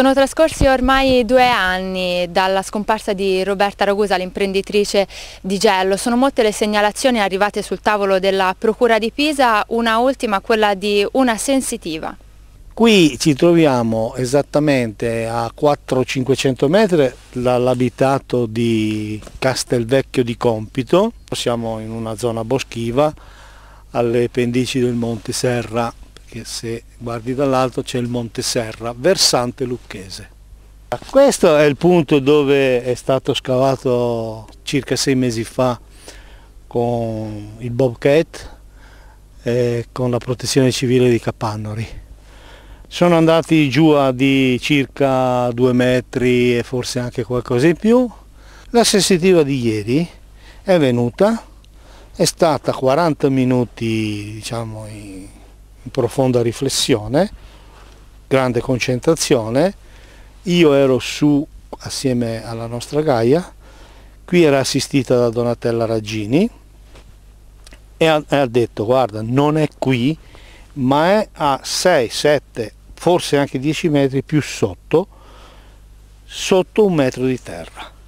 Sono trascorsi ormai due anni dalla scomparsa di Roberta Ragusa, l'imprenditrice di Gello. Sono molte le segnalazioni arrivate sul tavolo della Procura di Pisa, una ultima, quella di una sensitiva. Qui ci troviamo esattamente a 400-500 metri dall'abitato di Castelvecchio di Compito. Siamo in una zona boschiva alle pendici del Monte Serra che se guardi dall'alto c'è il Monte Serra, versante lucchese. Questo è il punto dove è stato scavato circa sei mesi fa con il Bobcat e con la protezione civile di Capannori. Sono andati giù a di circa due metri e forse anche qualcosa in più. La sensitiva di ieri è venuta, è stata 40 minuti diciamo, in profonda riflessione, grande concentrazione. Io ero su assieme alla nostra Gaia, qui era assistita da Donatella Raggini e ha, ha detto guarda non è qui ma è a 6, 7, forse anche 10 metri più sotto, sotto un metro di terra.